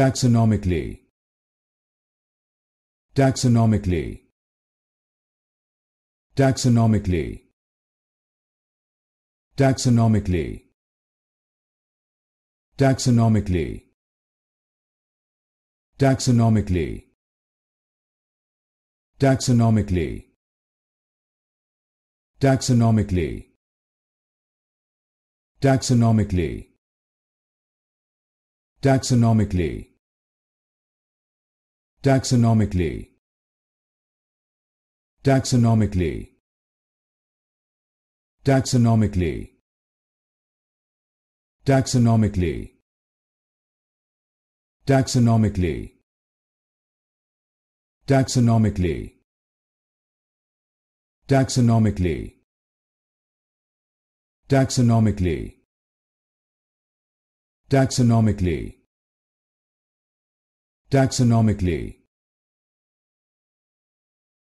taxonomically taxonomically taxonomically taxonomically taxonomically taxonomically taxonomically taxonomically taxonomically taxonomically taxonomically taxonomically taxonomically taxonomically taxonomically taxonomically taxonomically taxonomically Taxonomically. Taxonomically.